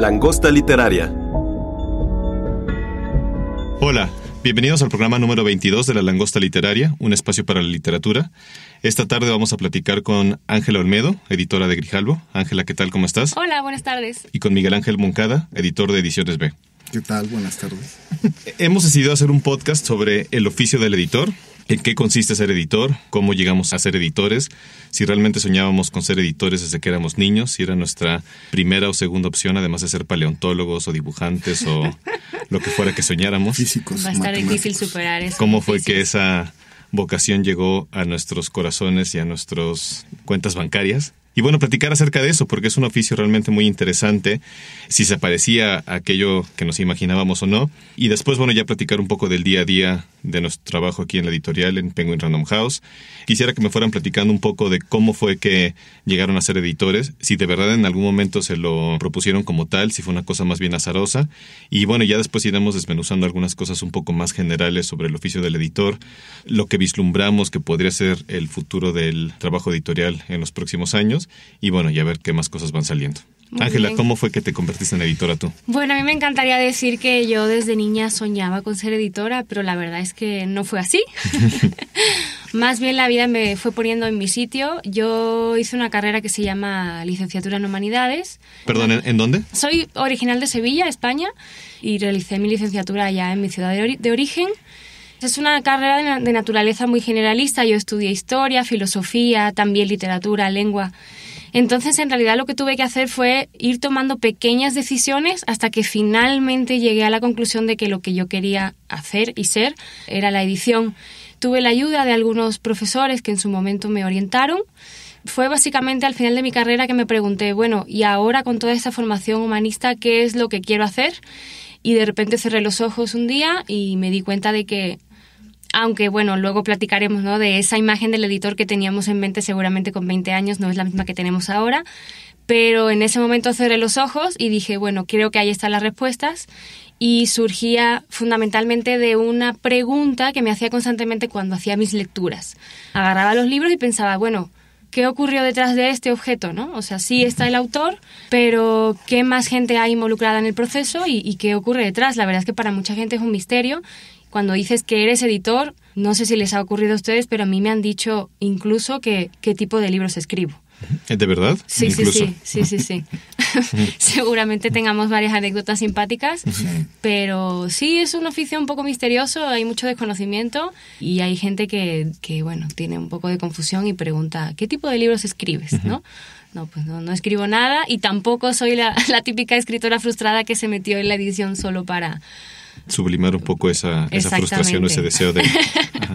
Langosta Literaria. Hola, bienvenidos al programa número 22 de La Langosta Literaria, un espacio para la literatura. Esta tarde vamos a platicar con Ángela Olmedo, editora de Grijalbo. Ángela, ¿qué tal? ¿Cómo estás? Hola, buenas tardes. Y con Miguel Ángel Moncada, editor de Ediciones B. ¿Qué tal? Buenas tardes. Hemos decidido hacer un podcast sobre el oficio del editor, ¿En qué consiste ser editor? ¿Cómo llegamos a ser editores? Si realmente soñábamos con ser editores desde que éramos niños, si era nuestra primera o segunda opción, además de ser paleontólogos o dibujantes o lo que fuera que soñáramos. Físicos. Va a estar difícil superar eso. ¿Cómo fue que esa vocación llegó a nuestros corazones y a nuestras cuentas bancarias? Y bueno, platicar acerca de eso, porque es un oficio realmente muy interesante, si se parecía a aquello que nos imaginábamos o no. Y después, bueno, ya platicar un poco del día a día de nuestro trabajo aquí en la editorial en Penguin Random House. Quisiera que me fueran platicando un poco de cómo fue que llegaron a ser editores, si de verdad en algún momento se lo propusieron como tal, si fue una cosa más bien azarosa. Y bueno, ya después iremos desmenuzando algunas cosas un poco más generales sobre el oficio del editor, lo que vislumbramos que podría ser el futuro del trabajo editorial en los próximos años y bueno, ya ver qué más cosas van saliendo. Ángela, ¿cómo fue que te convertiste en editora tú? Bueno, a mí me encantaría decir que yo desde niña soñaba con ser editora, pero la verdad es que no fue así. Más bien la vida me fue poniendo en mi sitio. Yo hice una carrera que se llama Licenciatura en Humanidades. ¿Perdón, en, dónde? Soy original de Sevilla, España, y realicé mi licenciatura allá en mi ciudad de, origen. Es una carrera de, de naturaleza muy generalista. Yo estudié historia, filosofía, también literatura, lengua. Entonces, en realidad lo que tuve que hacer fue ir tomando pequeñas decisiones hasta que finalmente llegué a la conclusión de que lo que yo quería hacer y ser era la edición. Tuve la ayuda de algunos profesores que en su momento me orientaron. Fue básicamente al final de mi carrera que me pregunté, bueno, y ahora con toda esa formación humanista, ¿qué es lo que quiero hacer? Y de repente cerré los ojos un día y me di cuenta de que aunque bueno, luego platicaremos ¿no? de esa imagen del editor que teníamos en mente seguramente con 20 años, no es la misma que tenemos ahora, pero en ese momento cerré los ojos y dije, bueno, creo que ahí están las respuestas y surgía fundamentalmente de una pregunta que me hacía constantemente cuando hacía mis lecturas. Agarraba los libros y pensaba, bueno, ¿qué ocurrió detrás de este objeto? ¿no? O sea, sí está el autor, pero ¿qué más gente hay involucrada en el proceso y, y qué ocurre detrás? La verdad es que para mucha gente es un misterio cuando dices que eres editor, no sé si les ha ocurrido a ustedes, pero a mí me han dicho incluso que qué tipo de libros escribo. ¿Eh, ¿De verdad? Sí, sí, sí, sí, sí, Seguramente tengamos varias anécdotas simpáticas, pero sí, es un oficio un poco misterioso, hay mucho desconocimiento y hay gente que, que, bueno, tiene un poco de confusión y pregunta, ¿qué tipo de libros escribes? ¿no? no, pues no, escribo nada y tampoco soy la, la típica escritora frustrada que se metió en la edición solo para sublimar un poco esa, frustración o ese deseo de...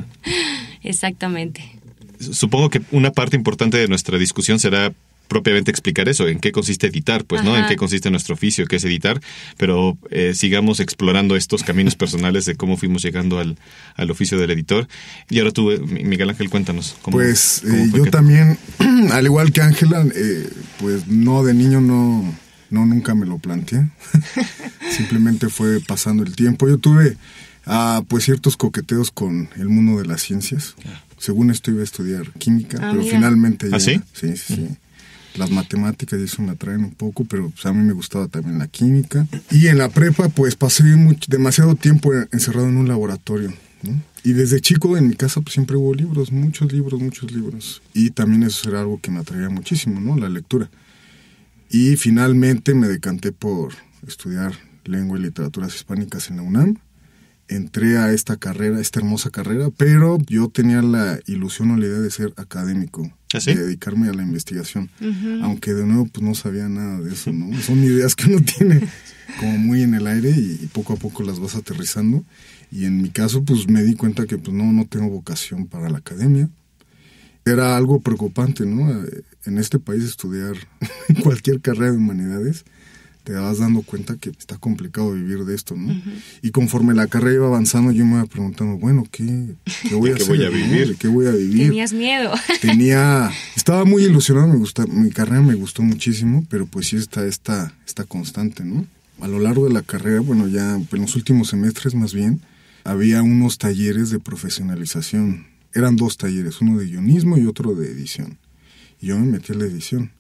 Exactamente. Supongo que una parte importante de nuestra discusión será propiamente explicar eso, en qué consiste editar, pues, ¿no? En qué consiste nuestro oficio, qué es editar, pero eh, sigamos explorando estos caminos personales de cómo fuimos llegando al, oficio del editor. Y ahora tú, eh, Miguel Ángel, cuéntanos. Cómo, pues eh, yo también, al igual que Ángela, pues no, de niño no, no, nunca me lo planteé. Simplemente fue pasando el tiempo. Yo tuve ah, pues ciertos coqueteos con el mundo de las ciencias. Ah. Según esto iba a estudiar química, ah, pero finalmente ya. sí? Sí, sí, mm. Las matemáticas y eso me atraen un poco, pero pues, a mí me gustaba también la química. Y en la prepa, pues pasé demasiado tiempo encerrado en un laboratorio. Y desde chico en mi casa pues, siempre hubo libros, muchos libros, muchos libros. Y también eso era algo que me atraía muchísimo, ¿no? La lectura. Y finalmente me decanté por estudiar lengua y literaturas hispánicas en la UNAM. Entré a esta carrera, esta hermosa carrera, pero yo tenía la ilusión o la idea de ser académico, ¿Ah, ¿Sí? de dedicarme a la investigación, aunque de nuevo pues no sabía nada de eso, ¿no? Son ideas que uno tiene como muy en el aire y poco a poco las vas aterrizando. Y en mi caso pues me di cuenta que pues no, no tengo vocación para la academia, era algo preocupante, ¿no? Eh, en este país estudiar cualquier carrera de humanidades, te vas dando cuenta que está complicado vivir de esto, ¿no? Y conforme la carrera iba avanzando, yo me iba preguntando, bueno, ¿qué, voy a Voy a eh? vivir? ¿Qué voy a vivir? Tenías miedo. Tenía, estaba muy ilusionado, me gusta, mi carrera me gustó muchísimo, pero pues sí está esta, constante, ¿no? A lo largo de la carrera, bueno, ya en los últimos semestres más bien, había unos talleres de profesionalización. Eran dos talleres, uno de guionismo y otro de edición yo me metí a la edición.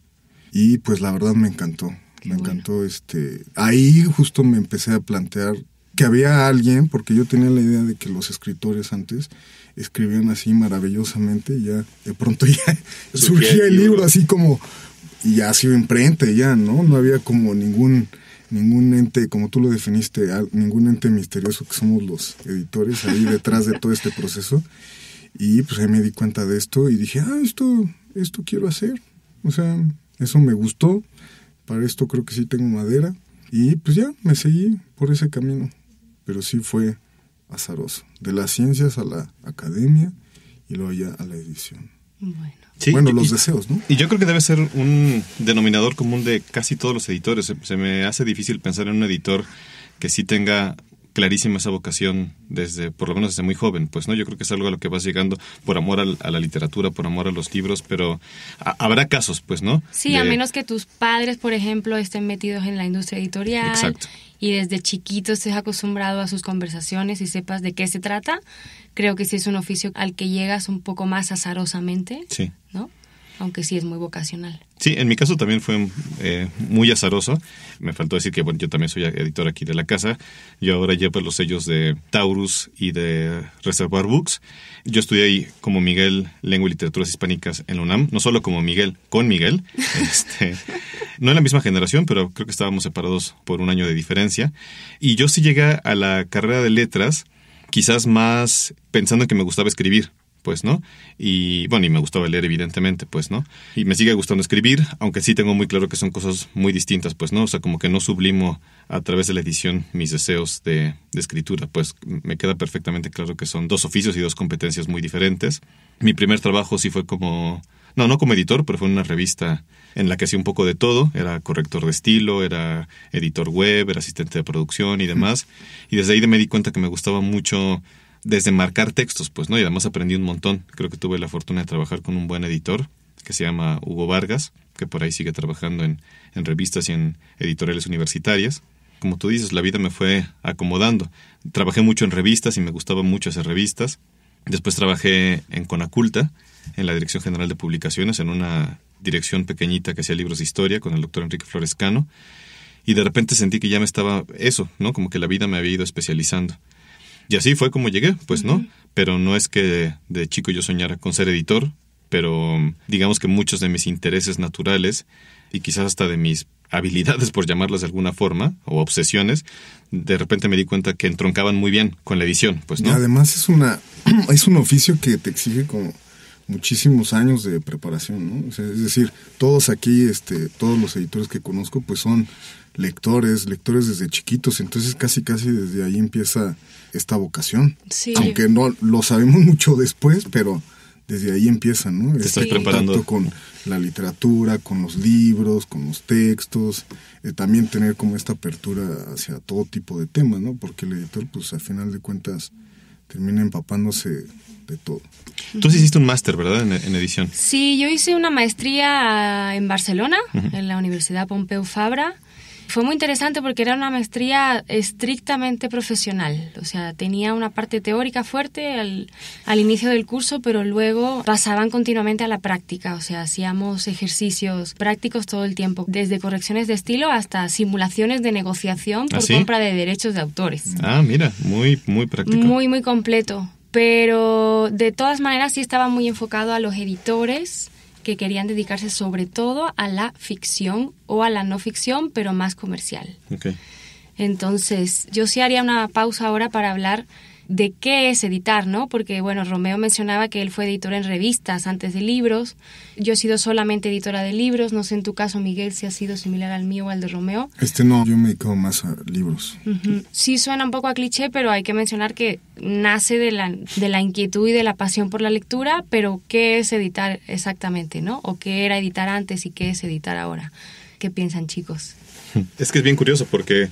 Y pues la verdad me encantó, me encantó este... Ahí justo me empecé a plantear que había alguien, porque yo tenía la idea de que los escritores antes escribían así maravillosamente, y ya de pronto ya surgía el libro así como, y ya ha sido imprenta, ya, ¿no? No había como ningún, ningún ente, como tú lo definiste, ningún ente misterioso que somos los editores ahí detrás de todo este proceso. Y pues ahí me di cuenta de esto y dije, ah, esto esto quiero hacer. O sea, eso me gustó, para esto creo que sí tengo madera. Y pues ya, me seguí por ese camino. Pero sí fue azaroso. De las ciencias a la academia y luego ya a la edición. Bueno, los deseos, ¿no? Y yo creo que debe ser un denominador común de casi todos los editores. se me hace difícil pensar en un editor que sí tenga clarísima esa vocación desde, por lo menos desde muy joven, pues, ¿no? Yo creo que es algo a lo que vas llegando por amor a, la literatura, por amor a los libros, pero habrá casos, pues, ¿no? Sí, a menos que tus padres, por ejemplo, estén metidos en la industria editorial. Y desde chiquito estés acostumbrado a sus conversaciones y sepas de qué se trata, creo que sí es un oficio al que llegas un poco más azarosamente. Sí. ¿No? aunque sí es muy vocacional. Sí, en mi caso también fue eh, muy azaroso. Me faltó decir que bueno, yo también soy editor aquí de la casa. Yo ahora llevo los sellos de Taurus y de Reservoir Books. Yo estudié ahí como Miguel Lengua y Literaturas Hispánicas en la UNAM, no solo como Miguel, con Miguel. Este, no en la misma generación, pero creo que estábamos separados por un año de diferencia. Y yo sí llegué a la carrera de letras quizás más pensando que me gustaba escribir pues, ¿no? Y bueno, y me gustaba leer, evidentemente, pues, ¿no? Y me sigue gustando escribir, aunque sí tengo muy claro que son cosas muy distintas, pues, ¿no? O sea, como que no sublimo a través de la edición mis deseos de, escritura, pues me queda perfectamente claro que son dos oficios y dos competencias muy diferentes. Mi primer trabajo sí fue como no, no como editor, pero fue una revista en la que hacía un poco de todo. Era corrector de estilo, era editor web, era asistente de producción y demás. Y desde ahí me di cuenta que me gustaba mucho desde marcar textos, pues, ¿no? Y además aprendí un montón. Creo que tuve la fortuna de trabajar con un buen editor que se llama Hugo Vargas, que por ahí sigue trabajando en, revistas y en editoriales universitarias. Como tú dices, la vida me fue acomodando. Trabajé mucho en revistas y me gustaba mucho hacer revistas. Después trabajé en Conaculta, en la Dirección General de Publicaciones, en una dirección pequeñita que hacía libros de historia con el doctor Enrique Florescano. Y de repente sentí que ya me estaba eso, ¿no? Como que la vida me había ido especializando. Y así fue como llegué, pues no. Pero no es que de chico yo soñara con ser editor, pero digamos que muchos de mis intereses naturales y quizás hasta de mis habilidades, por llamarlas de alguna forma, o obsesiones, de repente me di cuenta que entroncaban muy bien con la edición, pues no. Y además es una es un oficio que te exige como muchísimos años de preparación, ¿no? es decir, todos aquí, este, todos los editores que conozco, pues son lectores, lectores desde chiquitos, entonces casi casi desde ahí empieza esta vocación. Aunque no lo sabemos mucho después, pero desde ahí empieza, ¿no? estoy este preparando con la literatura, con los libros, con los textos, eh, también tener como esta apertura hacia todo tipo de temas, ¿no? Porque el editor, pues al final de cuentas, termina empapándose de todo. Tú hiciste un máster, ¿verdad? En, edición. Sí, yo hice una maestría en Barcelona, en la Universidad Pompeu Fabra. Fue muy interesante porque era una maestría estrictamente profesional, o sea, tenía una parte teórica fuerte al, inicio del curso, pero luego pasaban continuamente a la práctica, o sea, hacíamos ejercicios prácticos todo el tiempo, desde correcciones de estilo hasta simulaciones de negociación ¿Ah, por compra de derechos de autores. Ah, mira, muy, muy práctico. Muy, muy completo pero de todas maneras sí estaba muy enfocado a los editores que querían dedicarse sobre todo a la ficción o a la no ficción, pero más comercial. Entonces, yo sí haría una pausa ahora para hablar de qué es editar, ¿no? Porque, bueno, Romeo mencionaba que él fue editor en revistas antes de libros. Yo he sido solamente editora de libros. No sé en tu caso, Miguel, si ha sido similar al mío o al de Romeo. Este no, yo me dedico más a libros. Sí, suena un poco a cliché, pero hay que mencionar que nace de la, de la inquietud y de la pasión por la lectura, pero ¿qué es editar exactamente, ¿no? O qué era editar antes y qué es editar ahora. ¿Qué piensan, chicos? Es que es bien curioso porque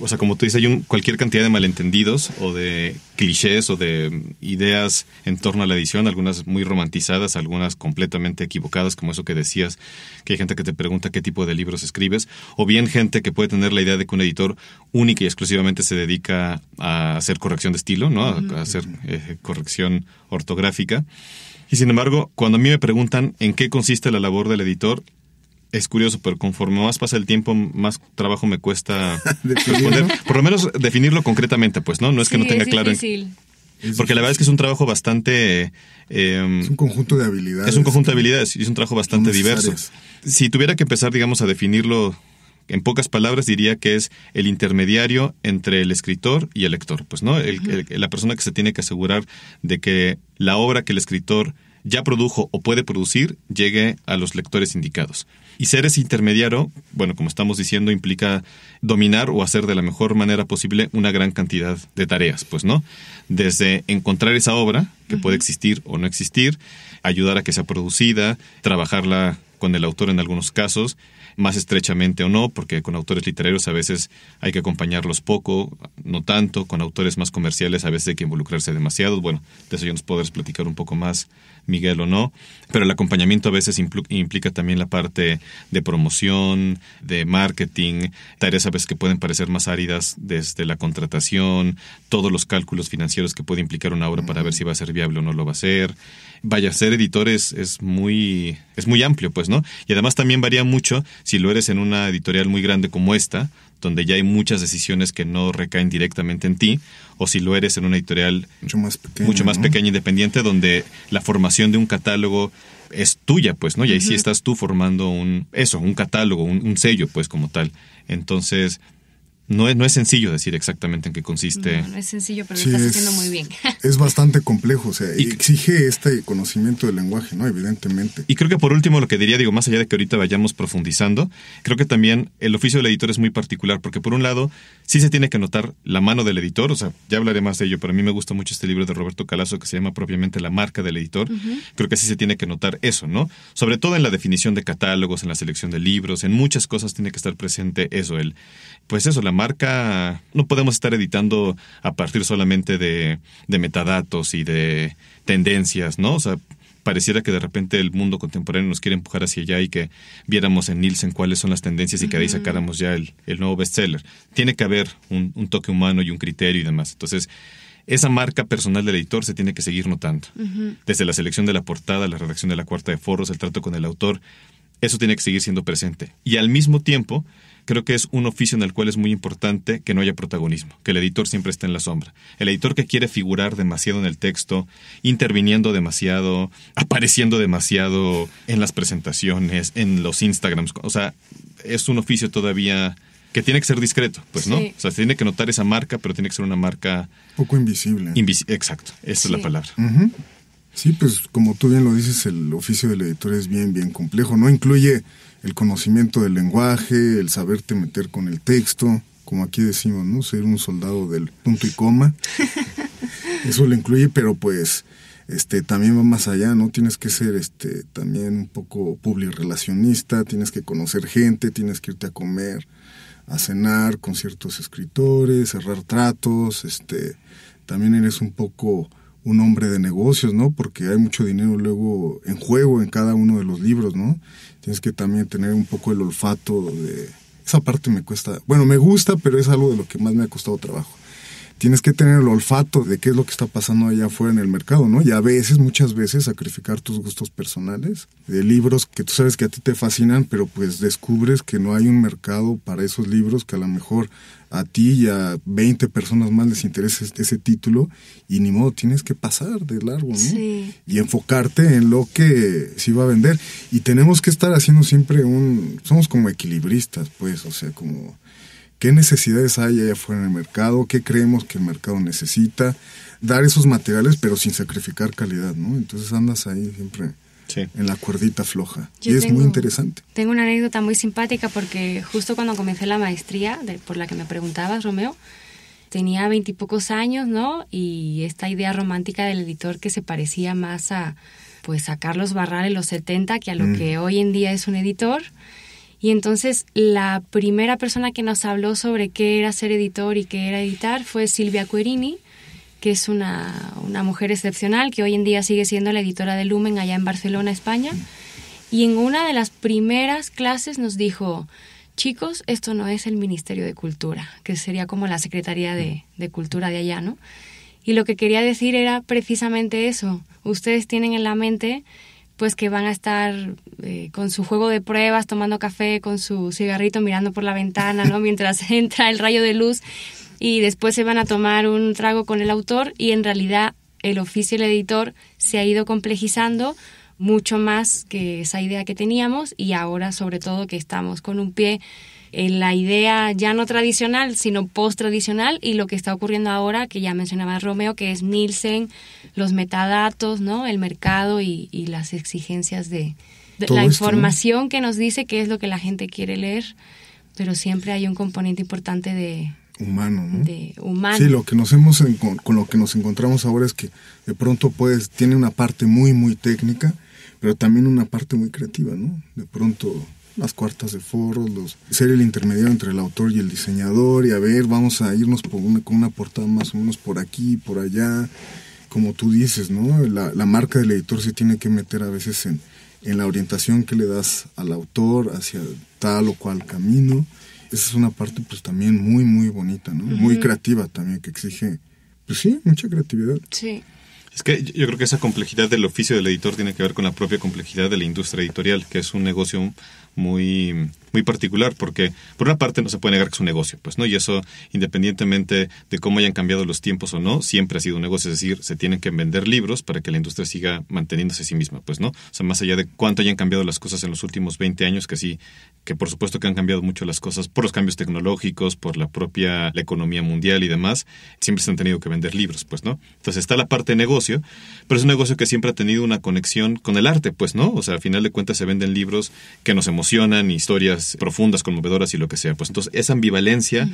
o sea, como tú dices, hay un, cualquier cantidad de malentendidos o de clichés o de ideas en torno a la edición, algunas muy romantizadas, algunas completamente equivocadas, como eso que decías, que hay gente que te pregunta qué tipo de libros escribes, o bien gente que puede tener la idea de que un editor única y exclusivamente se dedica a hacer corrección de estilo, ¿no? A, hacer eh, corrección ortográfica. Y sin embargo, cuando a mí me preguntan en qué consiste la labor del editor, es curioso, pero conforme más pasa el tiempo, más trabajo me cuesta responder. Por lo menos definirlo concretamente, pues, ¿no? No es que no tenga es claro. Difícil. Porque la verdad es que es un trabajo bastante. Em, es un conjunto de habilidades. Es un conjunto de habilidades y es un trabajo bastante diverso. Si tuviera que empezar, digamos, a definirlo en pocas palabras diría que es el intermediario entre el escritor y el lector, pues no, la persona que se tiene que asegurar de que la obra que el escritor ya produjo o puede producir llegue a los lectores indicados. Y ser ese intermediario, bueno, como estamos diciendo, implica dominar o hacer de la mejor manera posible una gran cantidad de tareas, pues, ¿no? Desde encontrar esa obra, que puede existir o no existir, ayudar a que sea producida, trabajarla con el autor en algunos casos, más estrechamente o no, porque con autores literarios a veces hay que acompañarlos poco, no tanto, con autores más comerciales a veces hay que involucrarse demasiado. Bueno, de eso ya nos podrás platicar un poco más, Miguel o no, pero el acompañamiento a veces implica también la parte de promoción, de marketing, tareas a veces que pueden parecer más áridas desde la contratación, todos los cálculos financieros que puede implicar una obra para ver si va a ser viable o no lo va a ser. Vaya, ser editor es, es muy, es muy amplio, pues, ¿no? Y además también varía mucho si lo eres en una editorial muy grande como esta, donde ya hay muchas decisiones que no recaen directamente en ti, o si lo eres en una editorial mucho más pequeña, mucho independiente, donde la formación de un catálogo es tuya, pues, ¿no? Y ahí sí estás tú formando un, eso, un catálogo, un, un sello, pues, como tal. Entonces, no es, no es sencillo decir exactamente en qué consiste. es sencillo, pero estás muy bien. es bastante complejo, o sea, y, exige este conocimiento del lenguaje, ¿no? Evidentemente. Y creo que por último lo que diría, digo, más allá de que ahorita vayamos profundizando, creo que también el oficio del editor es muy particular, porque por un lado, sí se tiene que notar la mano del editor, o sea, ya hablaré más de ello, pero a mí me gusta mucho este libro de Roberto Calazo que se llama propiamente La marca del editor. Creo que sí se tiene que notar eso, ¿no? Sobre todo en la definición de catálogos, en la selección de libros, en muchas cosas tiene que estar presente eso, el, pues eso, la marca, no podemos estar editando a partir solamente de, metadatos y de tendencias, ¿no? O sea, pareciera que de repente el mundo contemporáneo nos quiere empujar hacia allá y que viéramos en Nielsen cuáles son las tendencias y que ahí sacáramos ya el, el nuevo bestseller. Tiene que haber un, toque humano y un criterio y demás. Entonces, esa marca personal del editor se tiene que seguir notando. Desde la selección de la portada, la redacción de la cuarta de foros, el trato con el autor, eso tiene que seguir siendo presente. Y al mismo tiempo, creo que es un oficio en el cual es muy importante que no haya protagonismo, que el editor siempre esté en la sombra. El editor que quiere figurar demasiado en el texto, interviniendo demasiado, apareciendo demasiado en las presentaciones, en los Instagrams, o sea, es un oficio todavía que tiene que ser discreto, pues, ¿no? O sea, se tiene que notar esa marca, pero tiene que ser una marca... Poco invisible. Exacto, esa es la palabra. Sí, pues como tú bien lo dices, el oficio del editor es bien, bien complejo, no incluye el conocimiento del lenguaje, el saberte meter con el texto, como aquí decimos, ¿no? Ser un soldado del punto y coma. Eso lo incluye, pero pues este también va más allá, ¿no? Tienes que ser este también un poco publirelacionista, tienes que conocer gente, tienes que irte a comer, a cenar con ciertos escritores, cerrar tratos, este también eres un poco un hombre de negocios, ¿no? Porque hay mucho dinero luego en juego en cada uno de los libros, ¿no? Tienes que también tener un poco el olfato de... Esa parte me cuesta, bueno, me gusta, pero es algo de lo que más me ha costado trabajo. Tienes que tener el olfato de qué es lo que está pasando allá afuera en el mercado, ¿no? Y a veces, muchas veces, sacrificar tus gustos personales de libros que tú sabes que a ti te fascinan, pero pues descubres que no hay un mercado para esos libros que a lo mejor a ti y a 20 personas más les interesa este, ese título y ni modo, tienes que pasar de largo, ¿no? Y enfocarte en lo que se va a vender. Y tenemos que estar haciendo siempre un... Somos como equilibristas, pues, o sea, como... ¿Qué necesidades hay allá afuera en el mercado? ¿Qué creemos que el mercado necesita? Dar esos materiales, pero sin sacrificar calidad, ¿no? Entonces andas ahí siempre en la cuerdita floja. y es muy interesante. Tengo una anécdota muy simpática porque justo cuando comencé la maestría, por la que me preguntabas, Romeo, tenía veintipocos años, ¿no? Y esta idea romántica del editor que se parecía más a, pues, a Carlos Barral en los 70 que a lo mm. que hoy en día es un editor. Y entonces la primera persona que nos habló sobre qué era ser editor y qué era editar fue Silvia Cuerini, que es una, mujer excepcional, que hoy en día sigue siendo la editora de Lumen allá en Barcelona, España. Y en una de las primeras clases nos dijo, chicos, esto no es el Ministerio de Cultura, que sería como la Secretaría de, Cultura de allá, ¿no? Y lo que quería decir era precisamente eso. Ustedes tienen en la mente pues que van a estar eh, con su juego de pruebas, tomando café, con su cigarrito, mirando por la ventana, ¿no? Mientras entra el rayo de luz y después se van a tomar un trago con el autor y en realidad el oficio del editor se ha ido complejizando mucho más que esa idea que teníamos y ahora sobre todo que estamos con un pie en la idea ya no tradicional, sino post-tradicional y lo que está ocurriendo ahora, que ya mencionaba Romeo, que es Nielsen, los metadatos, ¿no? el mercado y, las exigencias de, la información que nos dice qué es lo que la gente quiere leer, pero siempre hay un componente importante de, humano, ¿no? De humano. Sí, lo que nos hemos con lo que nos encontramos ahora es que de pronto pues tiene una parte muy muy técnica, pero también una parte muy creativa, ¿no? De pronto las cuartas de foros, los, ser el intermediario entre el autor y el diseñador y a ver, vamos a irnos una, con una portada más o menos por aquí, por allá, como tú dices, ¿no? La, la marca del editor se tiene que meter a veces en, en la orientación que le das al autor hacia tal o cual camino esa es una parte pues también muy, muy bonita, ¿no? Muy creativa también, que exige, pues sí, mucha creatividad. Sí. Es que yo creo que esa complejidad del oficio del editor tiene que ver con la propia complejidad de la industria editorial, que es un negocio muy muy particular porque, por una parte, no se puede negar que es un negocio, pues, ¿no? Y eso, independientemente de cómo hayan cambiado los tiempos o no, siempre ha sido un negocio, es decir, se tienen que vender libros para que la industria siga manteniéndose a sí misma, pues, ¿no? O sea, más allá de cuánto hayan cambiado las cosas en los últimos 20 años, que sí, que por supuesto que han cambiado mucho las cosas por los cambios tecnológicos, por la propia la economía mundial y demás, siempre se han tenido que vender libros, pues, ¿no? Entonces está la parte de negocio, pero es un negocio que siempre ha tenido una conexión con el arte, pues, ¿no? O sea, al final de cuentas se venden libros que nos emocionan, historias profundas, conmovedoras y lo que sea. Pues entonces esa ambivalencia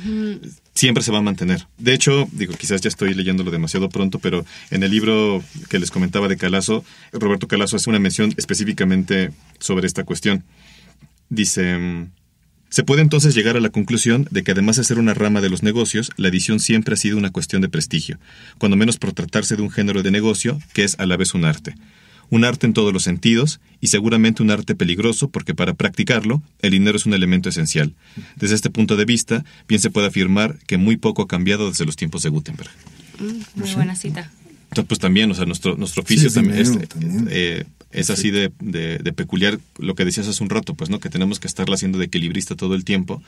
siempre se va a mantener. De hecho, digo, quizás ya estoy leyéndolo demasiado pronto, pero en el libro que les comentaba de Calazo, Roberto Calazo hace una mención específicamente sobre esta cuestión. Dice... Se puede entonces llegar a la conclusión de que además de ser una rama de los negocios, la edición siempre ha sido una cuestión de prestigio, cuando menos por tratarse de un género de negocio que es a la vez un arte un arte en todos los sentidos y seguramente un arte peligroso porque para practicarlo el dinero es un elemento esencial. Desde este punto de vista, bien se puede afirmar que muy poco ha cambiado desde los tiempos de Gutenberg. Mm, muy buena cita. Entonces, pues también, o sea, nuestro, oficio también, es, eh, así de, peculiar lo que decías hace un rato, pues, ¿no? Que tenemos que estarla haciendo de equilibrista todo el tiempo.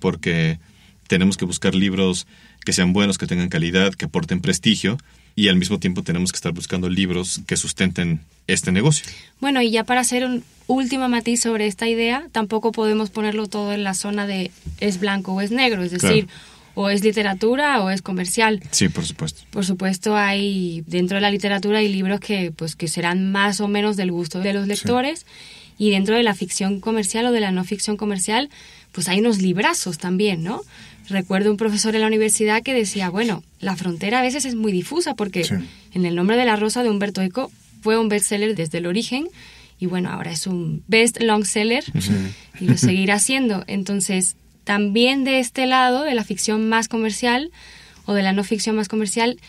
Porque tenemos que buscar libros que sean buenos, que tengan calidad, que aporten prestigio, y al mismo tiempo tenemos que estar buscando libros que sustenten este negocio. Bueno, y ya para hacer un último matiz sobre esta idea, tampoco podemos ponerlo todo en la zona de es blanco o es negro, es decir, o es literatura o es comercial. Sí, por supuesto. Por supuesto, hay dentro de la literatura hay libros que pues que serán más o menos del gusto de los lectores y dentro de la ficción comercial o de la no ficción comercial, pues hay unos librazos también, ¿no? Recuerdo un profesor en la universidad que decía, bueno, la frontera a veces es muy difusa porque en el nombre de la rosa de Humberto Eco fue un bestseller desde el origen y bueno, ahora es un best long seller y lo seguirá siendo. Entonces, también de este lado, de la ficción más comercial o de la no ficción más comercial,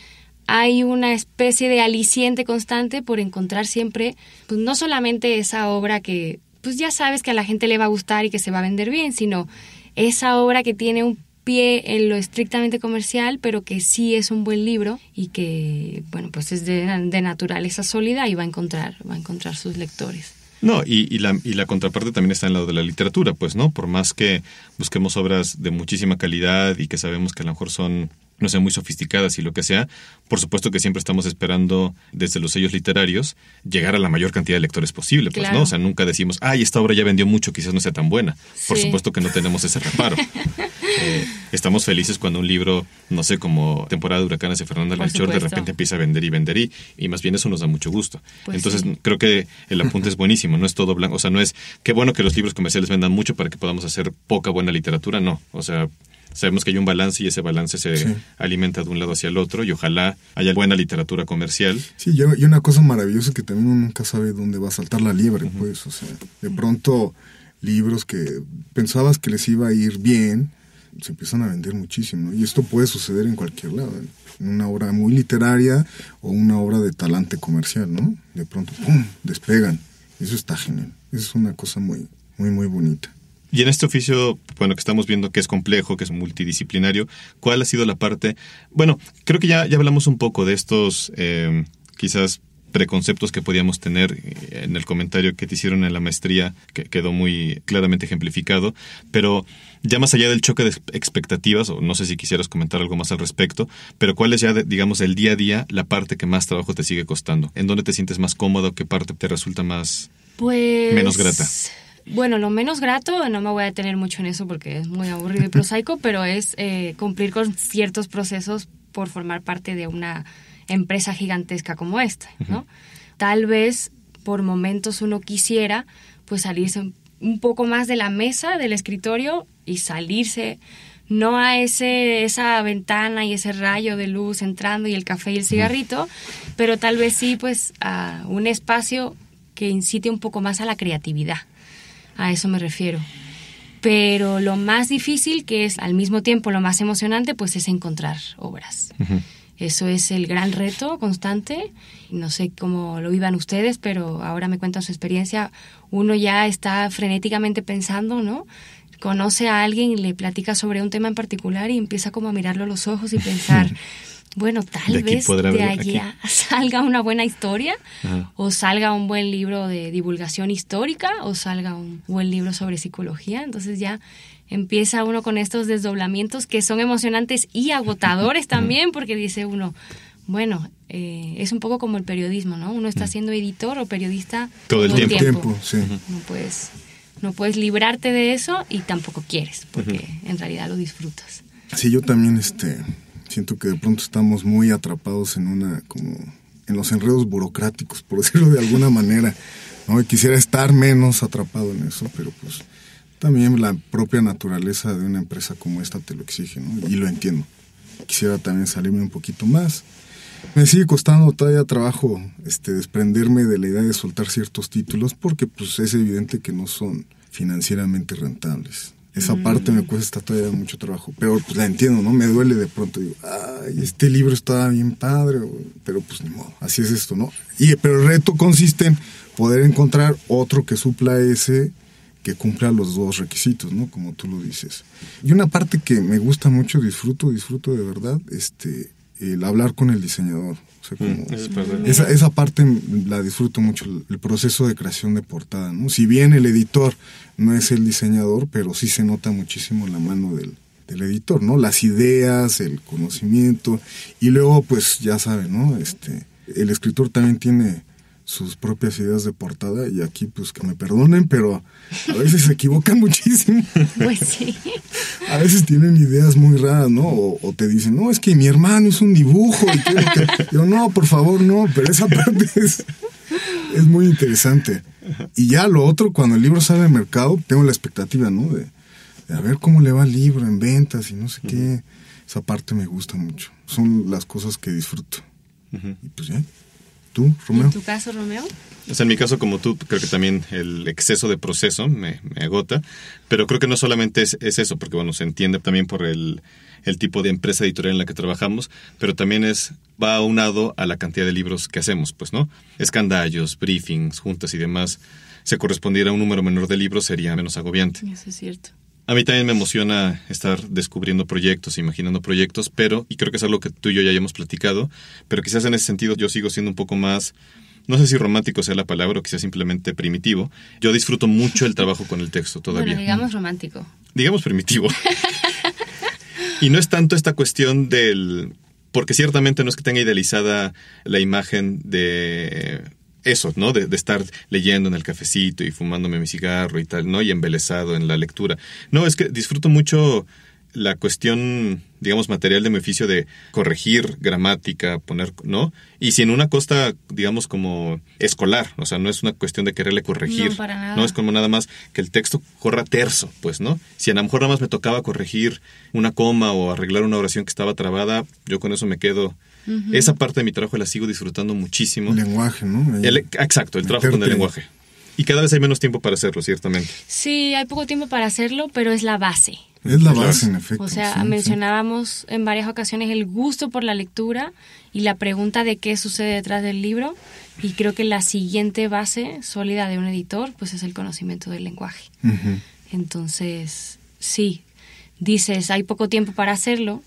hay una especie de aliciente constante por encontrar siempre, pues no solamente esa obra que, pues ya sabes que a la gente le va a gustar y que se va a vender bien, sino esa obra que tiene un pie en lo estrictamente comercial, pero que sí es un buen libro y que, bueno, pues es de, naturaleza sólida y va a encontrar, va a encontrar sus lectores. No, y, la, y, la, contraparte también está en lado de la literatura, pues, ¿no? Por más que busquemos obras de muchísima calidad y que sabemos que a lo mejor son no sean muy sofisticadas y lo que sea, por supuesto que siempre estamos esperando desde los sellos literarios llegar a la mayor cantidad de lectores posible, pues no, o sea, nunca decimos, ay, esta obra ya vendió mucho, quizás no sea tan buena. Por supuesto que no tenemos ese reparo. Eh, estamos felices cuando un libro, no sé, como Temporada de Huracanes de Fernanda Lanchor de repente empieza a vender y vender y, y más bien eso nos da mucho gusto. Pues Entonces, creo que el apunte es buenísimo, no es todo blanco, o sea, no es, qué bueno que los libros comerciales vendan mucho para que podamos hacer poca buena literatura, no, o sea, sabemos que hay un balance y ese balance se alimenta de un lado hacia el otro y ojalá haya buena literatura comercial. Sí, y una cosa maravillosa que también uno nunca sabe dónde va a saltar la liebre, pues, o sea, de pronto libros que pensabas que les iba a ir bien, se empiezan a vender muchísimo, Y esto puede suceder en cualquier lado, en una obra muy literaria o una obra de talante comercial, ¿no? De pronto, ¡pum!, despegan. Eso está genial. Eso es una cosa muy, muy, muy bonita. Y en este oficio, bueno, que estamos viendo que es complejo, que es multidisciplinario, ¿cuál ha sido la parte? Bueno, creo que ya, ya hablamos un poco de estos em, quizás preconceptos que podíamos tener eh, en el comentario que te hicieron en la maestría, que quedó muy claramente ejemplificado, pero ya más allá del choque de expectativas, o no sé si quisieras comentar algo más al respecto, pero cuál es ya, digamos, el día a día la parte que más trabajo te sigue costando, en dónde te sientes más cómodo, qué parte te resulta más pues menos grata. Bueno, lo menos grato, no me voy a detener mucho en eso porque es muy aburrido y prosaico, pero es eh, cumplir con ciertos procesos por formar parte de una empresa gigantesca como esta, Tal vez por momentos uno quisiera pues salirse un poco más de la mesa del escritorio y salirse no a ese esa ventana y ese rayo de luz entrando y el café y el cigarrito, pero tal vez sí pues a un espacio que incite un poco más a la creatividad a eso me refiero. Pero lo más difícil, que es al mismo tiempo lo más emocionante, pues es encontrar obras. Eso es el gran reto constante. No sé cómo lo vivan ustedes, pero ahora me cuentan su experiencia. Uno ya está frenéticamente pensando, ¿no? Conoce a alguien y le platica sobre un tema en particular y empieza como a mirarlo a los ojos y pensar. bueno, tal vez de allá salga una buena historia, o salga un buen libro de divulgación histórica, o salga un buen libro sobre psicología. Entonces ya empieza uno con estos desdoblamientos que son emocionantes y agotadores también, porque dice uno, bueno, eh, es un poco como el periodismo, ¿no? Uno está mm. siendo editor o periodista todo el tiempo. sí. no, puedes, no librarte de eso y tampoco quieres, porque en realidad lo disfrutas. Sí, yo también este, Siento que de pronto estamos muy atrapados en una, como, en los enredos burocráticos, por decirlo de alguna manera. quisiera estar menos atrapado en eso, pero pues también la propia naturaleza de una empresa como esta te lo exige, ¿no? Y lo entiendo. Quisiera también salirme un poquito más. Me sigue costando todavía trabajo este, desprenderme de la idea de soltar ciertos títulos porque pues es evidente que no son financieramente rentables. Esa parte me mm. cuesta todavía mucho trabajo, pero pues la entiendo, ¿no? Me duele de pronto, digo, ay, este libro está bien padre, pero pues ni modo, así es esto, ¿no? Y, pero el reto consiste en poder encontrar otro que supla ese, que cumpla los dos requisitos, ¿no? Como tú lo dices. Y una parte que me gusta mucho, disfruto, disfruto de verdad, este, el hablar con el diseñador. Mm. esa, esa, parte la disfruto mucho, el proceso de creación de portada. ¿no? Si bien el editor no es el diseñador, pero sí se nota muchísimo la mano del, editor, ¿no? Las ideas, el conocimiento. Y luego, pues ya saben, ¿no? Este, el escritor también tiene sus propias ideas de portada y aquí pues que me perdonen, pero a veces se equivocan muchísimo. Pues sí. A veces tienen ideas muy raras, ¿no? O, te dicen, no, es que mi hermano es un dibujo. Y Yo, no, por favor, no, pero esa parte es, muy interesante. Y ya lo otro, cuando el libro sale al mercado, tengo la expectativa, ¿no? De, de a ver cómo le va el libro en ventas y no sé qué. Esa parte me gusta mucho. Son las cosas que disfruto. Y pues ya. ¿Tú, Romeo? ¿En tu caso, Romeo? O sea, en mi caso, como tú, creo que también el exceso de proceso me, agota, pero creo que no solamente es, eso, porque bueno, se entiende también por el, tipo de empresa editorial en la que trabajamos, pero también es va aunado a la cantidad de libros que hacemos, pues, ¿no? Escandallos, briefings, juntas y demás. Se si correspondiera a un número menor de libros sería menos agobiante. Eso es cierto. A mí también me emociona estar descubriendo proyectos, imaginando proyectos, pero, y creo que es algo que tú y yo ya hemos platicado, pero quizás en ese sentido yo sigo siendo un poco más, no sé si romántico sea la palabra o sea simplemente primitivo. Yo disfruto mucho el trabajo con el texto todavía. digamos romántico. Digamos primitivo. y no es tanto esta cuestión del, porque ciertamente no es que tenga idealizada la imagen de eso, ¿no? De, estar leyendo en el cafecito y fumándome mi cigarro y tal, ¿no? Y embelesado en la lectura. No, es que disfruto mucho la cuestión, digamos, material de mi oficio de corregir gramática, poner, ¿no? Y sin una costa, digamos, como escolar, o sea, no es una cuestión de quererle corregir, no, no es como nada más que el texto corra terso, pues, ¿no? Si a lo mejor nada más me tocaba corregir una coma o arreglar una oración que estaba trabada, yo con eso me quedo esa parte de mi trabajo la sigo disfrutando muchísimo. El lenguaje, ¿no? exacto, el trabajo con el lenguaje. Y cada vez hay menos tiempo para hacerlo, ciertamente. Sí, hay poco tiempo para hacerlo, pero es la base. Es la base, en efecto. O sea, mencionábamos en varias ocasiones el gusto por la lectura y la pregunta de qué sucede detrás del libro. Y creo que la siguiente base sólida de un editor, pues es el conocimiento del lenguaje. Entonces, sí, dices, hay poco tiempo para hacerlo,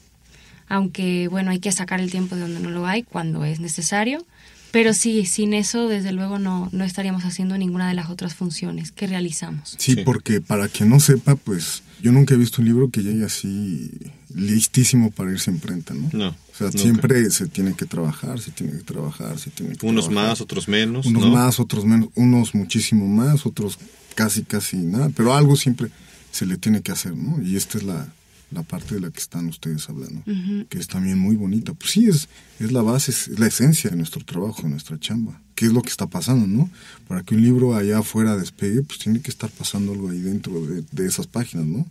aunque bueno, hay que sacar el tiempo de donde no lo hay cuando es necesario. Pero sí, sin eso, desde luego, no, no estaríamos haciendo ninguna de las otras funciones que realizamos. Sí, porque para quien no sepa, pues yo nunca he visto un libro que llegue así listísimo para irse a imprenta, ¿no? No. O sea, siempre se tiene que trabajar, se tiene que trabajar, se tiene que Unos más, otros menos. Unos más, otros menos. Unos muchísimo más, otros casi, casi nada. Pero algo siempre se le tiene que hacer, ¿no? Y esta es la, la parte de la que están ustedes hablando, que es también muy bonita. Pues sí, es, es la base, es la esencia de nuestro trabajo, de nuestra chamba. ¿Qué es lo que está pasando, no? Para que un libro allá afuera despegue, pues tiene que estar pasando algo ahí dentro de, esas páginas, ¿no?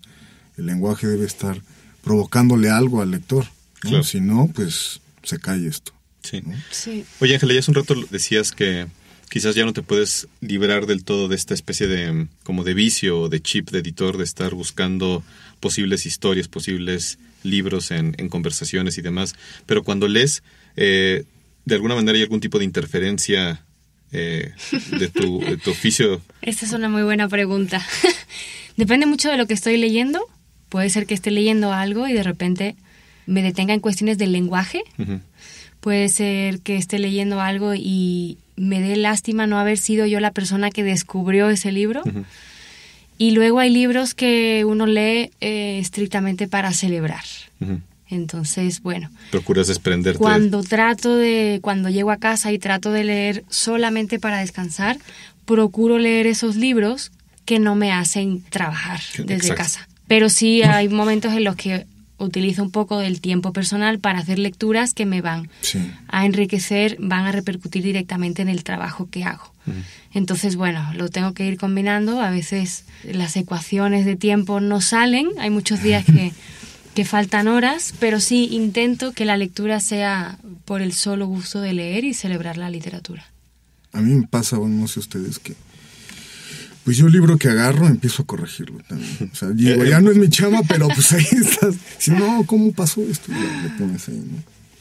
El lenguaje debe estar provocándole algo al lector. Si no, pues se cae esto. Sí. sí. Oye, Ángela, ya hace un rato decías que quizás ya no te puedes librar del todo de esta especie de como de vicio o de chip de editor de estar buscando posibles historias, posibles libros en, conversaciones y demás, pero cuando lees, eh, de alguna manera hay algún tipo de interferencia eh, de, tu, oficio. Esa es una muy buena pregunta. Depende mucho de lo que estoy leyendo. Puede ser que esté leyendo algo y de repente me detenga en cuestiones del lenguaje. Puede ser que esté leyendo algo y me dé lástima no haber sido yo la persona que descubrió ese libro. Y luego hay libros que uno lee eh, estrictamente para celebrar. Entonces, bueno. Procuras desprenderte. Cuando trato de, cuando llego a casa y trato de leer solamente para descansar, procuro leer esos libros que no me hacen trabajar desde casa. Pero sí hay momentos en los que utilizo un poco del tiempo personal para hacer lecturas que me van a enriquecer, van a repercutir directamente en el trabajo que hago. Entonces, bueno, lo tengo que ir combinando. A veces las ecuaciones de tiempo no salen. Hay muchos días que, faltan horas, pero sí intento que la lectura sea por el solo gusto de leer y celebrar la literatura. A mí me pasa, bueno, no sé ustedes, que pues yo libro que agarro empiezo a corregirlo también. O sea, digo, ya no es mi chama, pero pues ahí estás. Si no, ¿cómo pasó esto? Ya pones ahí, ¿no?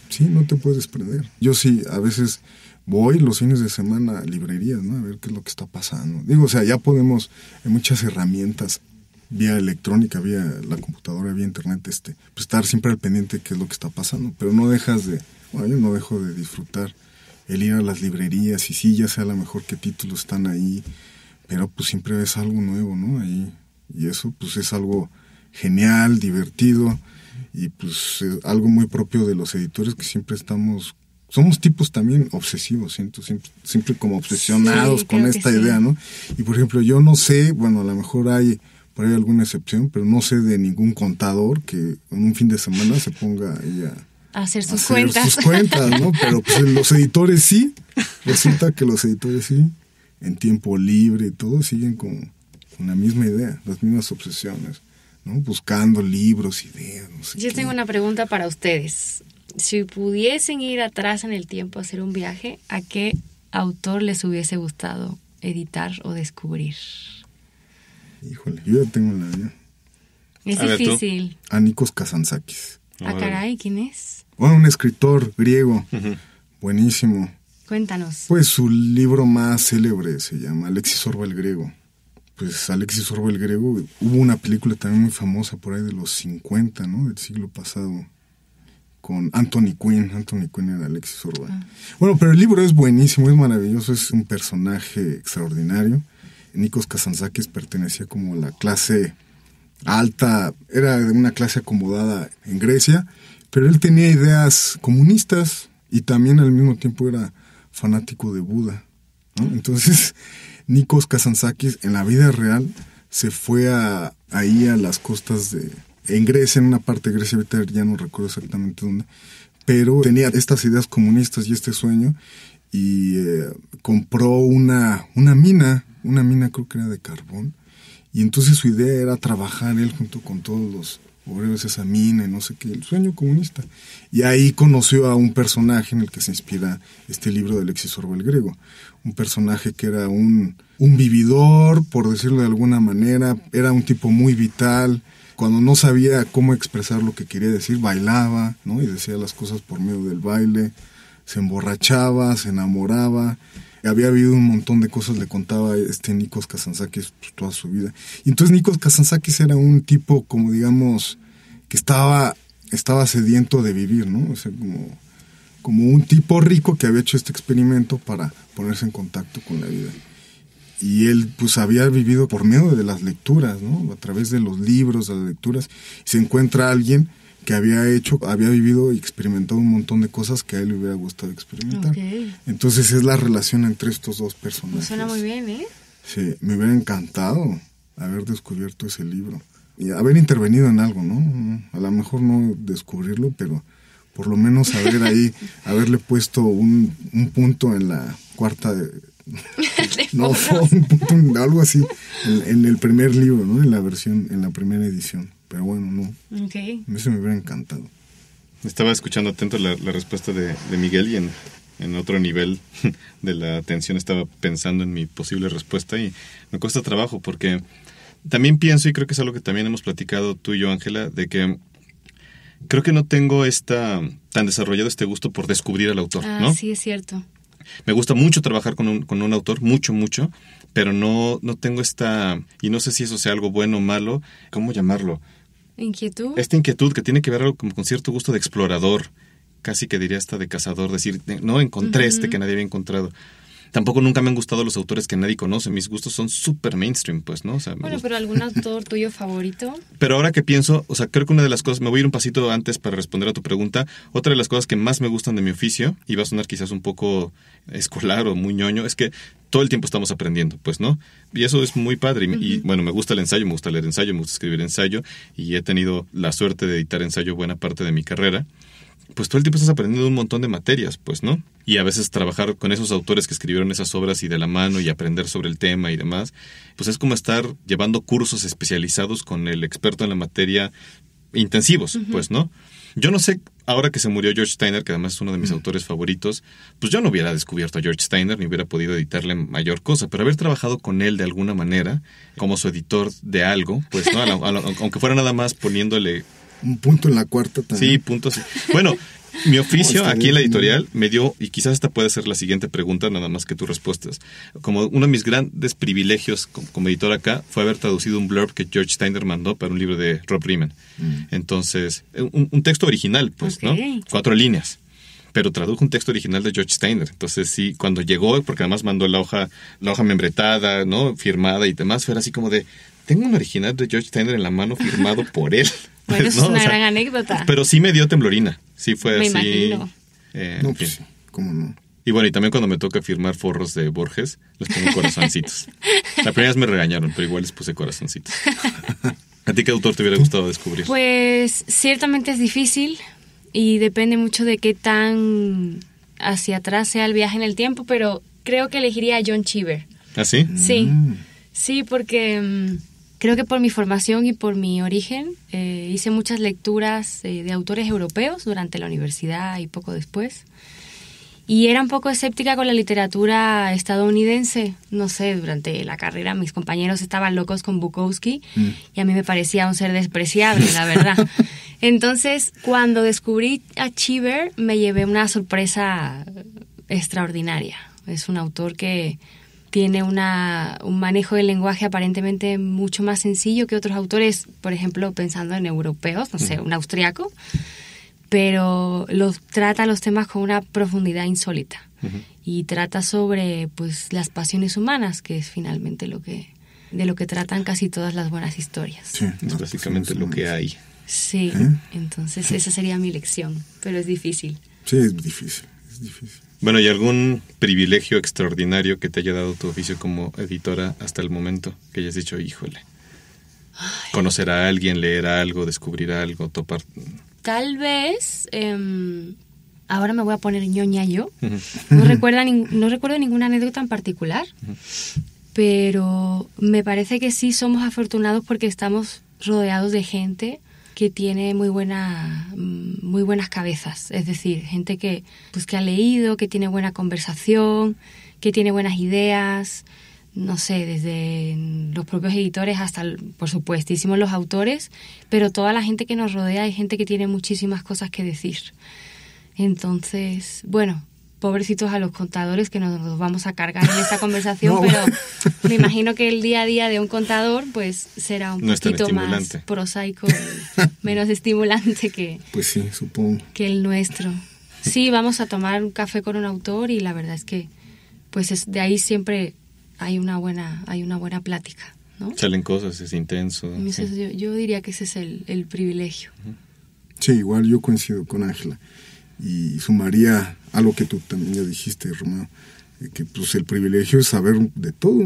Sí, no te puedes prender. Yo sí, a veces voy los fines de semana a librerías, ¿no? A ver qué es lo que está pasando. Digo, o sea, ya podemos, hay muchas herramientas vía electrónica, vía la computadora, vía internet, este, pues estar siempre al pendiente de qué es lo que está pasando. Pero no dejas de, bueno, yo no dejo de disfrutar el ir a las librerías y sí, ya sea a lo mejor qué títulos están ahí, pero pues siempre ves algo nuevo, ¿no? Ahí, y eso pues es algo genial, divertido y pues algo muy propio de los editores que siempre estamos somos tipos también obsesivos, siento, siempre, como obsesionados con esta idea, ¿no? Y por ejemplo, yo no sé, bueno, a lo mejor hay por ahí alguna excepción, pero no sé de ningún contador que en un fin de semana se ponga ahí a hacer sus cuentas. Sus cuentas, ¿no? Pero pues, los editores sí, resulta que los editores sí en tiempo libre, todos siguen con, la misma idea, las mismas obsesiones, ¿no? Buscando libros, ideas, no sé Yo tengo una pregunta para ustedes. Si pudiesen ir atrás en el tiempo a hacer un viaje, ¿a qué autor les hubiese gustado editar o descubrir? Híjole, yo ya tengo la idea. Es difícil. a Nikos Kazantzakis. ¿A ah, caray, ¿quién es? Bueno, un escritor griego, buenísimo. Cuéntanos. Pues su libro más célebre se llama Alexis Orba el Griego. Pues Alexis Orba el Griego, hubo una película también muy famosa por ahí de los 50, ¿no? Del siglo pasado, con Anthony Quinn. Anthony Quinn era Alexis Orba. Ah. Bueno, pero el libro es buenísimo, es maravilloso, es un personaje extraordinario. Nikos Kazantzakis pertenecía como a la clase alta, era de una clase acomodada en Grecia, pero él tenía ideas comunistas y también al mismo tiempo era fanático de Buda. Entonces, Nikos Kazantzakis en la vida real se fue a, ahí a las costas de... En Grecia, en una parte de Grecia, ya no recuerdo exactamente dónde, pero tenía estas ideas comunistas y este sueño y eh, compró una, una mina, una mina creo que era de carbón, y entonces su idea era trabajar él junto con todos los obrero es esa mina, no sé qué, el sueño comunista. Y ahí conoció a un personaje en el que se inspira este libro de Alexis Orwell griego. Un personaje que era un, un vividor, por decirlo de alguna manera, era un tipo muy vital. Cuando no sabía cómo expresar lo que quería decir, bailaba, ¿no? Y decía las cosas por medio del baile, se emborrachaba, se enamoraba había habido un montón de cosas, le contaba este Nikos Kazantzakis pues, toda su vida. Y entonces Nikos Kazantzakis era un tipo, como digamos, que estaba, estaba sediento de vivir, ¿no? O sea, como, como un tipo rico que había hecho este experimento para ponerse en contacto con la vida. Y él pues había vivido por medio de las lecturas, ¿no? A través de los libros, de las lecturas. Se encuentra alguien que había hecho, había vivido y experimentado un montón de cosas que a él le hubiera gustado experimentar. Entonces es la relación entre estos dos personajes. Pues suena muy bien, ¿eh? Sí, me hubiera encantado haber descubierto ese libro y haber intervenido en algo, ¿no? A lo mejor no descubrirlo, pero por lo menos haber ahí, haberle puesto un, punto en la cuarta de, no, algo así, en el primer libro, ¿no? En la versión, en la primera edición bueno, no. Okay. me hubiera encantado. Estaba escuchando atento la, respuesta de, Miguel y en, otro nivel de la atención estaba pensando en mi posible respuesta y me cuesta trabajo porque también pienso y creo que es algo que también hemos platicado tú y yo, Ángela, de que creo que no tengo esta tan desarrollado este gusto por descubrir al autor, ah, ¿no? Sí, es cierto. Me gusta mucho trabajar con un, con un autor, mucho, mucho, pero no, no tengo esta, y no sé si eso sea algo bueno o malo, ¿cómo llamarlo? Inquietud. Esta inquietud que tiene que ver algo con cierto gusto de explorador, casi que diría hasta de cazador, decir, no encontré este que nadie había encontrado. Tampoco nunca me han gustado los autores que nadie conoce. Mis gustos son súper mainstream, pues, ¿no? O sea, bueno, pero algún autor tuyo favorito. Pero ahora que pienso, o sea, creo que una de las cosas, me voy a ir un pasito antes para responder a tu pregunta. Otra de las cosas que más me gustan de mi oficio, y va a sonar quizás un poco escolar o muy ñoño, es que todo el tiempo estamos aprendiendo, pues, ¿no? Y eso es muy padre. Y, y, bueno, me gusta el ensayo, me gusta leer ensayo, me gusta escribir ensayo, y he tenido la suerte de editar ensayo buena parte de mi carrera pues todo el tiempo estás aprendiendo un montón de materias, pues, ¿no? Y a veces trabajar con esos autores que escribieron esas obras y de la mano y aprender sobre el tema y demás, pues es como estar llevando cursos especializados con el experto en la materia intensivos, pues, ¿no? Yo no sé, ahora que se murió George Steiner, que además es uno de mis autores favoritos, pues yo no hubiera descubierto a George Steiner ni hubiera podido editarle mayor cosa, pero haber trabajado con él de alguna manera, como su editor de algo, pues, ¿no? aunque fuera nada más poniéndole un punto en la cuarta Sí, puntos Bueno, mi oficio aquí en la editorial me dio, y quizás esta puede ser la siguiente pregunta, nada más que tus respuestas. Como uno de mis grandes privilegios como, editor acá fue haber traducido un blurb que George Steiner mandó para un libro de Rob Riemann. Mm. Entonces, un, texto original, pues, ¿no? Cuatro líneas pero tradujo un texto original de George Steiner. Entonces, sí, cuando llegó, porque además mandó la hoja, la hoja membretada, ¿no? Firmada y demás, fue así como de, tengo un original de George Steiner en la mano firmado por él. Bueno, es una gran anécdota. Pero sí me dio temblorina. Sí fue me así. Imagino. Eh, no, pues ¿cómo no? Y bueno, y también cuando me toca firmar forros de Borges, les pongo corazoncitos. La primera me regañaron, pero igual les puse corazoncitos. ¿A ti qué autor te hubiera gustado descubrir? Pues ciertamente es difícil y depende mucho de qué tan hacia atrás sea el viaje en el tiempo, pero creo que elegiría a John Cheever. ¿Ah, sí? Sí. Mm. Sí, porque mm, Creo que por mi formación y por mi origen eh, hice muchas lecturas eh, de autores europeos durante la universidad y poco después. Y era un poco escéptica con la literatura estadounidense. No sé, durante la carrera mis compañeros estaban locos con Bukowski mm. y a mí me parecía un ser despreciable, la verdad. Entonces, cuando descubrí a Cheever, me llevé una sorpresa eh, extraordinaria. Es un autor que tiene una, un manejo del lenguaje aparentemente mucho más sencillo que otros autores, por ejemplo, pensando en europeos, no sé, un austriaco, pero los, trata los temas con una profundidad insólita y trata sobre pues, las pasiones humanas, que es finalmente lo que, de lo que tratan casi todas las buenas historias. Sí, es básicamente lo que hay. Sí, ¿Eh? entonces esa sería mi lección, pero es difícil. Sí, es difícil, es difícil. Bueno, ¿y algún privilegio extraordinario que te haya dado tu oficio como editora hasta el momento? Que hayas dicho, híjole, conocer a alguien, leer algo, descubrir algo, topar. Tal vez, em, ahora me voy a poner ñoña yo. No, no recuerdo ninguna anécdota en particular, pero me parece que sí somos afortunados porque estamos rodeados de gente que tiene muy buena mm, muy buenas cabezas, es decir, gente que, pues, que ha leído, que tiene buena conversación, que tiene buenas ideas, no sé, desde los propios editores hasta, por supuestísimo, los autores, pero toda la gente que nos rodea hay gente que tiene muchísimas cosas que decir. Entonces, bueno, pobrecitos a los contadores que nos, vamos a cargar en esta conversación, pero me imagino que el día a día de un contador pues será un poquito más prosaico, menos estimulante que, pues que el nuestro. Sí, vamos a tomar un café con un autor y la verdad es que pues es, de ahí siempre hay una buena, hay una buena plática. ¿no? Salen cosas, es intenso. yo, diría que ese es el, el privilegio. Sí, igual yo coincido con Ángela y sumaría algo que tú también ya dijiste, Romeo, eh, que pues el privilegio es saber de todo,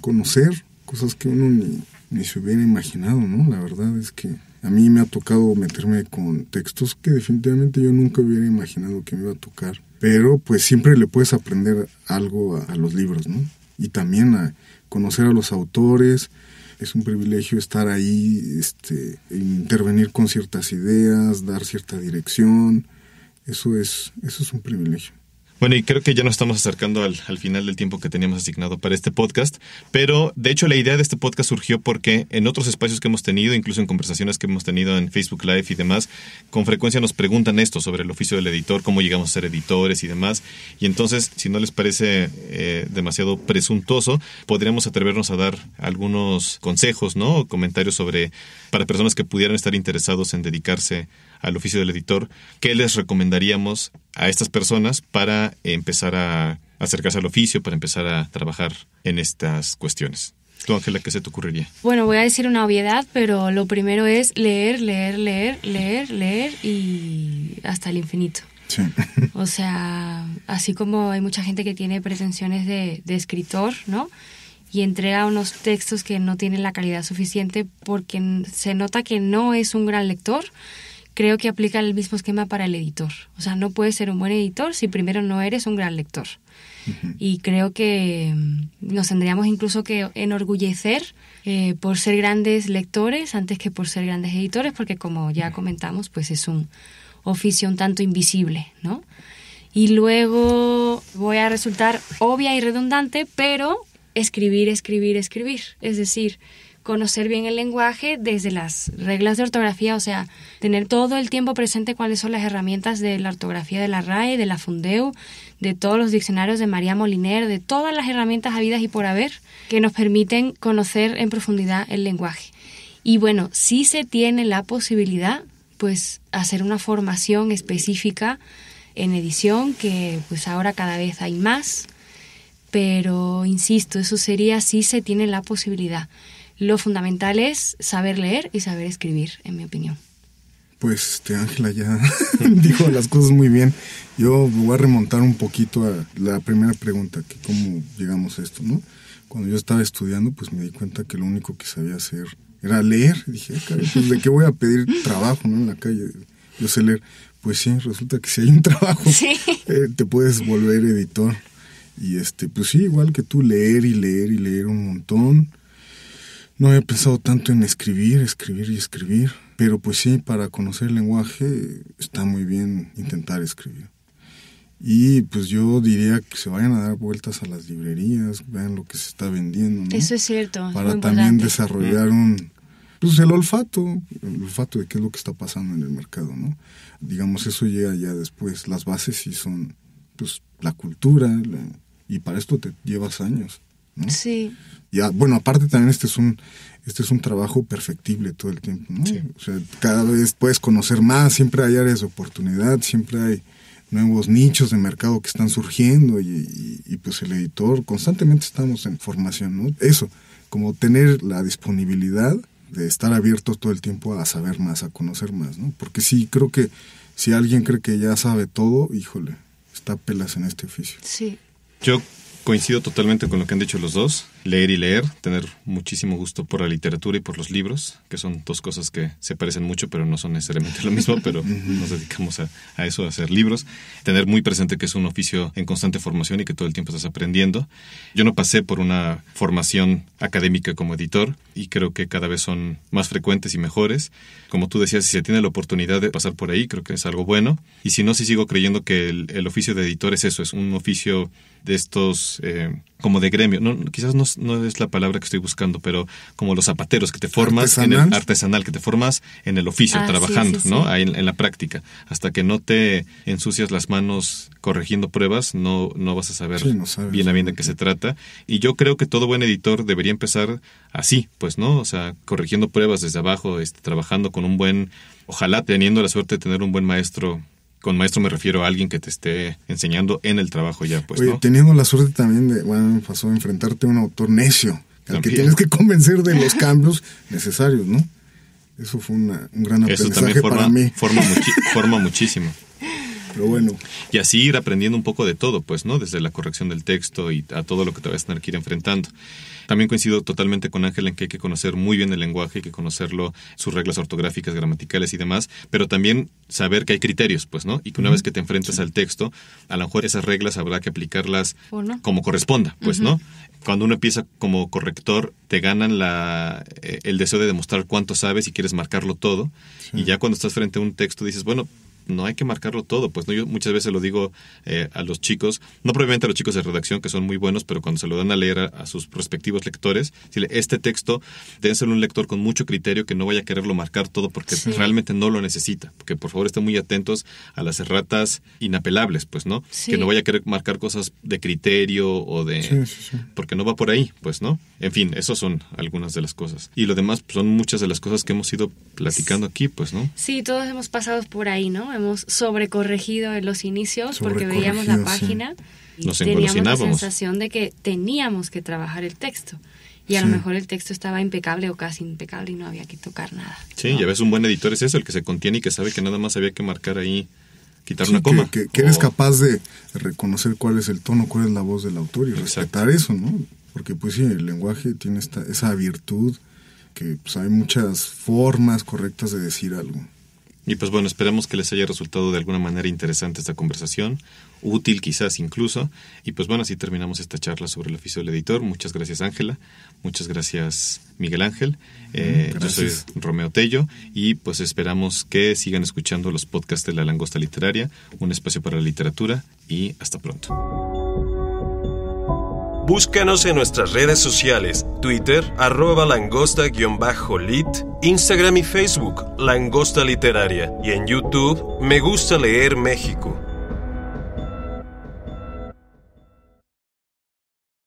conocer cosas que uno ni, se hubiera imaginado, ¿no? La verdad es que a mí me ha tocado meterme con textos que definitivamente yo nunca hubiera imaginado que me iba a tocar, pero pues siempre le puedes aprender algo a, los libros, ¿no? Y también a conocer a los autores, es un privilegio estar ahí, este, intervenir con ciertas ideas, dar cierta dirección, eso es, eso es un privilegio. Bueno, y creo que ya nos estamos acercando al, final del tiempo que teníamos asignado para este podcast, pero de hecho la idea de este podcast surgió porque en otros espacios que hemos tenido, incluso en conversaciones que hemos tenido en Facebook Live y demás, con frecuencia nos preguntan esto sobre el oficio del editor, cómo llegamos a ser editores y demás, y entonces si no les parece eh, demasiado presuntuoso, podríamos atrevernos a dar algunos consejos, ¿no? O comentarios sobre, para personas que pudieran estar interesados en dedicarse al oficio del editor, ¿qué les recomendaríamos a estas personas para empezar a acercarse al oficio, para empezar a trabajar en estas cuestiones? Tú, Ángela, ¿qué se te ocurriría? Bueno, voy a decir una obviedad, pero lo primero es leer, leer, leer, leer, leer y hasta el infinito. O sea, así como hay mucha gente que tiene pretensiones de, de escritor, ¿no? y entrega unos textos que no tienen la calidad suficiente porque se nota que no es un gran lector creo que aplica el mismo esquema para el editor. O sea, no puedes ser un buen editor si primero no eres un gran lector. Y creo que mm, nos tendríamos incluso que enorgullecer eh, por ser grandes lectores antes que por ser grandes editores, porque como ya comentamos, pues es un oficio un tanto invisible, ¿no? Y luego voy a resultar obvia y redundante, pero escribir, escribir, escribir. Es decir, conocer bien el lenguaje desde las reglas de ortografía, o sea, tener todo el tiempo presente cuáles son las herramientas de la ortografía de la RAE, de la Fundeu, de todos los diccionarios de María Moliner, de todas las herramientas habidas y por haber que nos permiten conocer en profundidad el lenguaje. Y bueno, si se tiene la posibilidad, pues hacer una formación específica en edición, que pues ahora cada vez hay más, pero insisto, eso sería si se tiene la posibilidad lo fundamental es saber leer y saber escribir, en mi opinión. Pues este Ángela ya dijo las cosas muy bien. Yo voy a remontar un poquito a la primera pregunta, que cómo llegamos a esto, ¿no? Cuando yo estaba estudiando, pues me di cuenta que lo único que sabía hacer era leer. Dije, ah, pues, ¿de qué voy a pedir trabajo, En la calle. Yo sé leer. Pues sí, resulta que si hay un trabajo, eh, te puedes volver editor. Y este, pues sí, igual que tú, leer y leer y leer un montón no he pensado tanto en escribir, escribir y escribir, pero pues sí, para conocer el lenguaje está muy bien intentar escribir. Y pues yo diría que se vayan a dar vueltas a las librerías, vean lo que se está vendiendo. Eso es cierto. Para también desarrollar un, pues el olfato, el olfato de qué es lo que está pasando en el mercado, ¿no? Digamos, eso llega ya después. Las bases sí son, pues, la cultura, y para esto te llevas años. Sí. Ya, bueno, aparte también este es un, este es un trabajo perfectible todo el tiempo, O sea, cada vez puedes conocer más, siempre hay áreas de oportunidad, siempre hay nuevos nichos de mercado que están surgiendo y, pues el editor constantemente estamos en formación, ¿no? Eso, como tener la disponibilidad de estar abierto todo el tiempo a saber más, a conocer más, ¿no? Porque sí, creo que si alguien cree que ya sabe todo, híjole, está pelas en este oficio. Sí. Yo coincido totalmente con lo que han dicho los dos leer y leer, tener muchísimo gusto por la literatura y por los libros, que son dos cosas que se parecen mucho, pero no son necesariamente lo mismo, pero nos dedicamos a, eso, a hacer libros. Tener muy presente que es un oficio en constante formación y que todo el tiempo estás aprendiendo. Yo no pasé por una formación académica como editor y creo que cada vez son más frecuentes y mejores. Como tú decías, si se tiene la oportunidad de pasar por ahí, creo que es algo bueno. Y si no, si sí sigo creyendo que el, oficio de editor es eso, es un oficio de estos, eh, como de gremio. quizás no no es la palabra que estoy buscando, pero como los zapateros que te formas en el, artesanal que te formas en el oficio, ah, trabajando, ¿no? En, la práctica. Hasta que no te ensucias las manos corrigiendo pruebas, no, no vas a saber bien a bien de qué se trata. Y yo creo que todo buen editor debería empezar así, pues, ¿no? O sea, corrigiendo pruebas desde abajo, este, trabajando con un buen, ojalá teniendo la suerte de tener un buen maestro con maestro me refiero a alguien que te esté enseñando en el trabajo ya, pues. Teniendo la suerte también de, bueno, pasó a enfrentarte a un autor necio, al que tienes que convencer de los cambios necesarios, ¿no? Eso fue un gran aprendizaje forma, para mí. forma muchísimo. Pero bueno. Y así ir aprendiendo un poco de todo, pues, ¿no? Desde la corrección del texto y a todo lo que te vas a tener que ir enfrentando. También coincido totalmente con Ángel en que hay que conocer muy bien el lenguaje, hay que conocerlo, sus reglas ortográficas, gramaticales y demás, pero también saber que hay criterios, pues, ¿no? Y que una vez que te enfrentas al texto, a lo mejor esas reglas habrá que aplicarlas como corresponda, pues, ¿no? Cuando uno empieza como corrector, te ganan la, eh, el deseo de demostrar cuánto sabes y quieres marcarlo todo. Y ya cuando estás frente a un texto dices, bueno, no hay que marcarlo todo. Pues no, yo muchas veces lo digo eh, a los chicos, no probablemente a los chicos de redacción que son muy buenos, pero cuando se lo dan a leer a, sus respectivos lectores, este texto debe ser un lector con mucho criterio que no vaya a quererlo marcar todo porque realmente no lo necesita. que por favor estén muy atentos a las erratas inapelables, pues, ¿no? Que no vaya a querer marcar cosas de criterio o de... porque no va por ahí, pues, ¿no? En fin, esas son algunas de las cosas. Y lo demás pues, son muchas de las cosas que hemos ido platicando aquí, pues, ¿no? Sí, todos hemos pasado por ahí, ¿no? Hemos sobrecorregido en los inicios porque veíamos la página y teníamos la sensación de que teníamos que trabajar el texto. Y a lo mejor el texto estaba impecable o casi impecable y no había que tocar nada. Sí, ya ves, un buen editor es eso, el que se contiene y que sabe que nada más había que marcar ahí, quitar una coma. Que, eres capaz de reconocer cuál es el tono, cuál es la voz del autor y respetar eso, ¿no? Porque pues sí, el lenguaje tiene esta, esa virtud que pues, hay muchas formas correctas de decir algo. Y pues bueno, esperamos que les haya resultado de alguna manera interesante esta conversación, útil quizás incluso. Y pues bueno, así terminamos esta charla sobre el oficio del editor. Muchas gracias Ángela, muchas gracias Miguel Ángel, eh, yo soy Romeo Tello y pues esperamos que sigan escuchando los podcasts de La Langosta Literaria, un espacio para la literatura y hasta pronto. Búscanos en nuestras redes sociales, Twitter, arroba langosta-lit, Instagram y Facebook, Langosta Literaria, y en YouTube, Me Gusta Leer México.